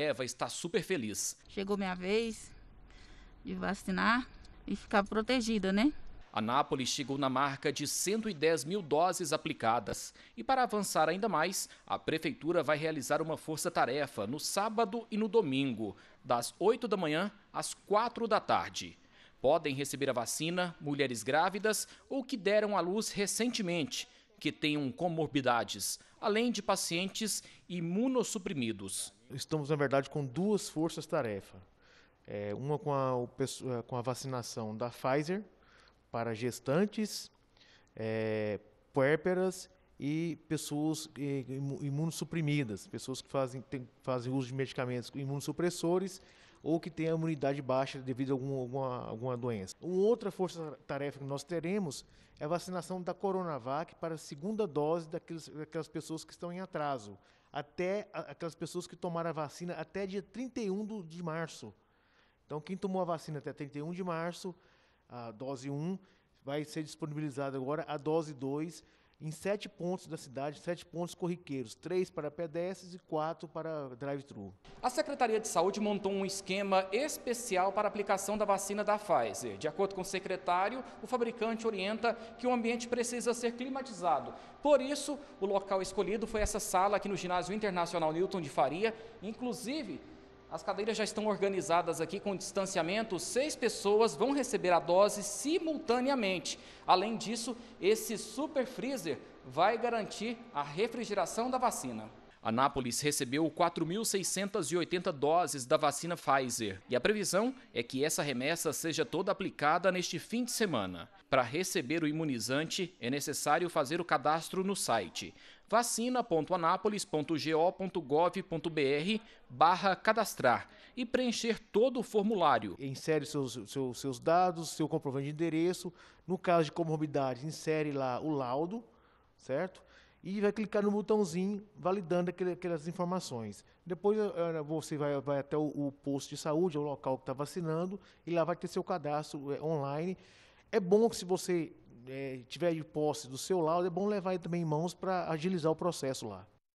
Eva está super feliz. Chegou minha vez de vacinar e ficar protegida, né? A Nápoles chegou na marca de 110 mil doses aplicadas. E para avançar ainda mais, a Prefeitura vai realizar uma força-tarefa no sábado e no domingo, das 8 da manhã às 4 da tarde. Podem receber a vacina mulheres grávidas ou que deram à luz recentemente que tenham comorbidades, além de pacientes imunossuprimidos. Estamos, na verdade, com duas forças-tarefa. É, uma com a, é, com a, vacinação da Pfizer para gestantes, é, puérperas e pessoas imunossuprimidas, pessoas que fazem, tem, fazem uso de medicamentos imunossupressores ou que têm a imunidade baixa devido a algum, alguma, alguma doença. Uma outra força-tarefa que nós teremos é a vacinação da Coronavac para a segunda dose daqueles, daquelas pessoas que estão em atraso, até aquelas pessoas que tomaram a vacina até dia 31 de março. Então, quem tomou a vacina até 31 de março, a dose 1, vai ser disponibilizada agora a dose 2 em sete pontos da cidade, sete pontos corriqueiros, três para pedestres e quatro para drive-thru. A Secretaria de Saúde montou um esquema especial para a aplicação da vacina da Pfizer. De acordo com o secretário, o fabricante orienta que o ambiente precisa ser climatizado. Por isso, o local escolhido foi essa sala aqui no Ginásio Internacional Newton de Faria, inclusive as cadeiras já estão organizadas aqui com distanciamento. Seis pessoas vão receber a dose simultaneamente. Além disso, esse super freezer vai garantir a refrigeração da vacina. Anápolis recebeu 4.680 doses da vacina Pfizer e a previsão é que essa remessa seja toda aplicada neste fim de semana. Para receber o imunizante, é necessário fazer o cadastro no site vacina.anápolis.go.gov.br barra cadastrar e preencher todo o formulário. Insere seus, seus, seus dados, seu comprovante de endereço. No caso de comorbidade, insere lá o laudo, certo? E vai clicar no botãozinho validando aquele, aquelas informações. Depois eh, eh, você vai, vai até o, o, posto de saúde, é o local que está vacinando, e lá vai ter seu cadastro eh, online. É bom que se você é, tiver de posse do seu laudo, é bom levar também em mãos para agilizar o processo lá.